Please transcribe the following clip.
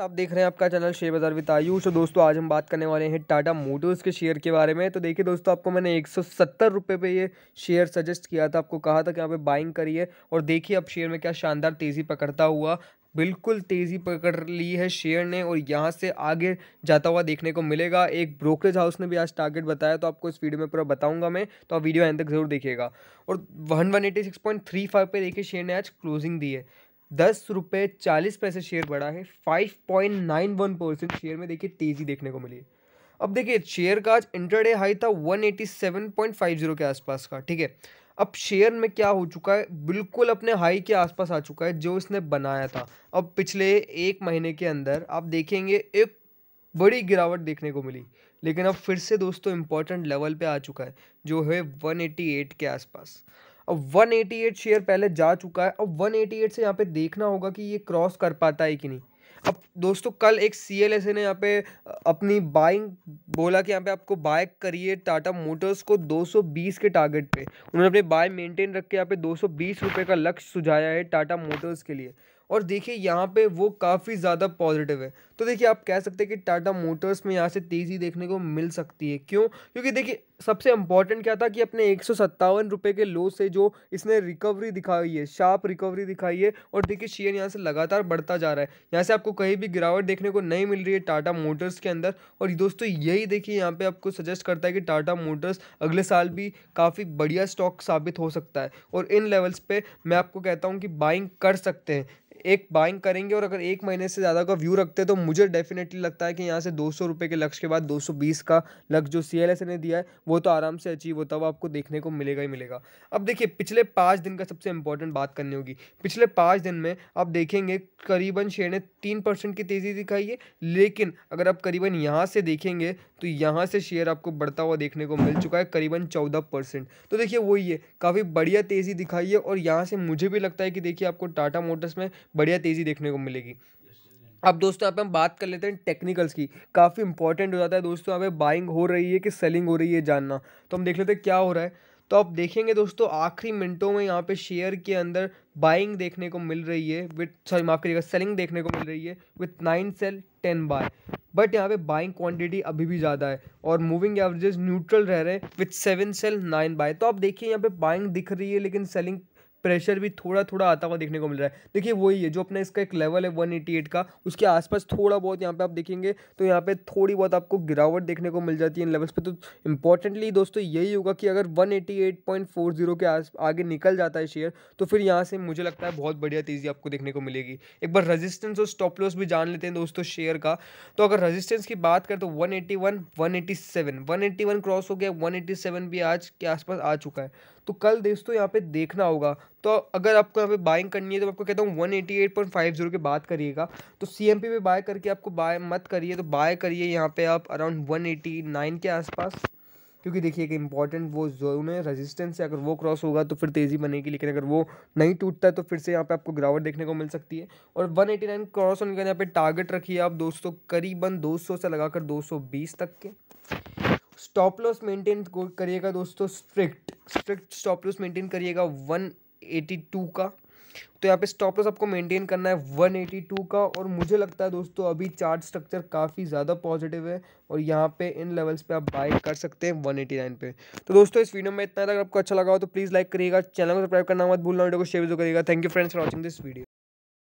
आप देख रहे हैं आपका channel share Bazaar with Ayush तो दोस्तों आज हम बात करने वाले हैं टाटा मोटर्स के शेयर के बारे में तो देखिए दोस्तों आपको मैंने एक सौ पे ये शेयर सजेस्ट किया था आपको कहा था कि यहाँ पे बाइंग करिए और देखिए अब शेयर में क्या शानदार तेज़ी पकड़ता हुआ बिल्कुल तेज़ी पकड़ ली है शेयर ने और यहाँ से आगे जाता हुआ देखने को मिलेगा एक ब्रोकरेज हाउस ने भी आज टारगेट बताया तो आपको इस वीडियो में पूरा बताऊंगा मैं तो आप वीडियो एंड तक जरूर देखिएगा और one one eighty six point three five पर देखिए शेयर ने आज क्लोजिंग दी है दस रुपये चालीस पैसे शेयर बढ़ा है five point nine one percent share में देखिए तेज़ी देखने को मिली है अब देखिए शेयर का आज इंटरडे हाई था one eighty seven point five zero के आसपास का ठीक है अब शेयर में क्या हो चुका है बिल्कुल अपने हाई के आसपास आ चुका है जो इसने बनाया था अब पिछले एक महीने के अंदर आप देखेंगे एक बड़ी गिरावट देखने को मिली लेकिन अब फिर से दोस्तों इम्पोर्टेंट लेवल पे आ चुका है जो है 188 के आसपास अब 188 शेयर पहले जा चुका है अब 188 से यहाँ पे देखना होगा कि ये क्रॉस कर पाता है कि नहीं अब दोस्तों कल एक सी एल एस ए ने यहाँ पे अपनी बाइंग बोला कि यहाँ पे आपको बाय करिए टाटा मोटर्स को 220 के टारगेट पे उन्होंने अपने बाय मेंटेन रख के यहाँ पे दो रुपए का लक्ष्य सुझाया है टाटा मोटर्स के लिए और देखिए यहाँ पे वो काफ़ी ज़्यादा पॉजिटिव है तो देखिए आप कह सकते हैं कि टाटा मोटर्स में यहाँ से तेज़ी देखने को मिल सकती है क्यों क्योंकि देखिए सबसे इंपॉर्टेंट क्या था कि अपने एक सौ के लो से जो इसने रिकवरी दिखाई है शार्प रिकवरी दिखाई है और देखिए शेयर यहाँ से लगातार बढ़ता जा रहा है यहाँ से आपको कहीं भी गिरावट देखने को नहीं मिल रही है टाटा मोटर्स के अंदर और दोस्तों यही देखिए यहाँ पर आपको सजेस्ट करता है कि टाटा मोटर्स अगले साल भी काफ़ी बढ़िया स्टॉक साबित हो सकता है और इन लेवल्स पर मैं आपको कहता हूँ कि बाइंग कर सकते हैं एक बाइंग करेंगे और अगर एक महीने से ज़्यादा का व्यू रखते हैं तो मुझे डेफिनेटली लगता है कि यहाँ से दो सौ के लक्ष्य के बाद 220 का लक्ष्य जो सी ने दिया है वो तो आराम से अचीव होता हुआ आपको देखने को मिलेगा ही मिलेगा अब देखिए पिछले पाँच दिन का सबसे इंपॉर्टेंट बात करनी होगी पिछले पाँच दिन में आप देखेंगे करीबन शेयर ने तीन परसेंट की तेज़ी दिखाई है लेकिन अगर आप करीबन यहाँ से देखेंगे तो यहाँ से शेयर आपको बढ़ता हुआ देखने को मिल चुका है करीबन चौदह परसेंट तो देखिए वही है काफ़ी बढ़िया तेज़ी दिखाई है और यहाँ से मुझे भी लगता है कि देखिए आपको टाटा मोटर्स में बढ़िया तेज़ी देखने को मिलेगी अब दोस्तों यहाँ पे हम बात कर लेते हैं टेक्निकल्स की काफ़ी इंपॉर्टेंट हो जाता है दोस्तों यहाँ पे बाइंग हो रही है कि सेलिंग हो रही है जानना तो हम देख लेते हैं क्या हो रहा है तो आप देखेंगे दोस्तों आखिरी मिनटों में यहाँ पे शेयर के अंदर बाइंग देखने को मिल रही है विथ सॉरी माफ़ करिएगा सेलिंग देखने को मिल रही है with nine sell ten buy but यहाँ पे बाइंग क्वांटिटी अभी भी ज़्यादा है और मूविंग एवरेजेस न्यूट्रल रह रहे हैं with seven sell nine buy तो आप देखिए यहाँ पे बाइंग दिख रही है लेकिन सेलिंग प्रेशर भी थोड़ा थोड़ा आता हुआ देखने को मिल रहा है देखिए वही है जो अपना इसका एक लेवल है वन का उसके आसपास थोड़ा बहुत यहाँ पे आप देखेंगे तो यहाँ पे थोड़ी बहुत आपको गिरावट देखने को मिल जाती है इन लेवल्स पे तो इंपॉर्टेंटली दोस्तों यही होगा कि अगर 188.40 के आस आगे निकल जाता है शेयर तो फिर यहाँ से मुझे लगता है बहुत बढ़िया तेज़ी आपको देखने को मिलेगी एक बार रजिस्टेंस और स्टॉप लॉस भी जान लेते हैं दोस्तों शेयर का तो अगर रजिस्टेंस की बात करें तो वन एट्टी वन क्रॉस हो गया सेवन भी आज के आसपास आ चुका है तो कल दोस्तों यहाँ पे देखना होगा तो अगर आपको यहाँ पे बाइंग करनी है तो आपको कहता हूँ one eighty eight point five zero के बात करिएगा तो सी एम पी पे बाय करके आपको बाय मत करिए तो बाय करिए यहाँ पे आप अराउंड वन एटी नाइन के आसपास क्योंकि देखिए एक इंपॉर्टेंट वो जोन है रेजिस्टेंस है अगर वो क्रॉस होगा तो फिर तेज़ी बनेगी लेकिन अगर वो नहीं टूटता है तो फिर से यहाँ पे आपको गिरावट देखने को मिल सकती है और 189 क्रॉस होने का यहाँ पे टारगेट रखिए आप दोस्तों करीबन 200 से लगाकर 220 तक के स्टॉप लॉस मेंटेन करिएगा दोस्तों strict strict stop loss maintain करिएगा 182 का तो यहाँ पे स्टॉप लॉस आपको मेंटेन करना है 182 का और मुझे लगता है दोस्तों अभी चार्ट स्ट्रक्चर काफ़ी ज़्यादा पॉजिटिव है और यहाँ पे इन लेवल्स पे आप बाय कर सकते हैं 189 पे तो दोस्तों इस वीडियो में इतना अगर आपको अच्छा लगा हो तो प्लीज़ लाइक करिएगा चैनल को सब्सक्राइब करना मत भूलना वीडियो को शेयर जो तो करिएगा thank you friends for watching this video